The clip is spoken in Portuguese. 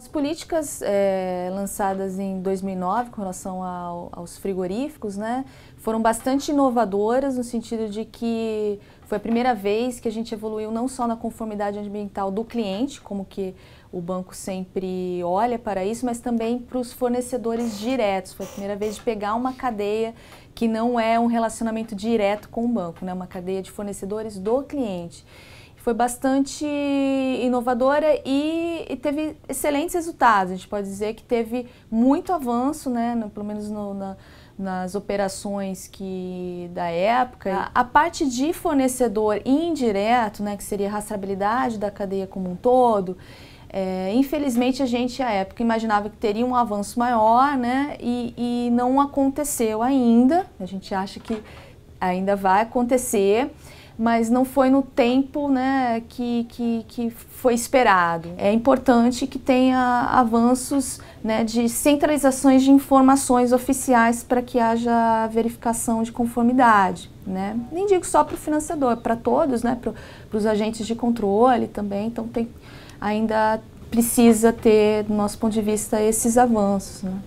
As políticas é, lançadas em 2009 com relação ao, aos frigoríficos né, foram bastante inovadoras no sentido de que foi a primeira vez que a gente evoluiu não só na conformidade ambiental do cliente, como que o banco sempre olha para isso, mas também para os fornecedores diretos. Foi a primeira vez de pegar uma cadeia que não é um relacionamento direto com o banco, né, uma cadeia de fornecedores do cliente foi bastante inovadora e, e, teve excelentes resultados. A gente pode dizer que teve muito avanço, né, no, pelo menos no, na, nas operações que da época. A, a, parte de fornecedor indireto, né, que seria a rastreabilidade da cadeia como um todo, é, infelizmente a gente à época imaginava que teria um avanço maior, né, e, e não aconteceu ainda. A gente acha que ainda vai acontecer mas não foi no tempo né, que, que, que foi esperado. É importante que tenha avanços né, de centralizações de informações oficiais para que haja verificação de conformidade. Né? Nem digo só para o financiador, para todos, né, para os agentes de controle também. Então tem, ainda precisa ter, do nosso ponto de vista, esses avanços. Né?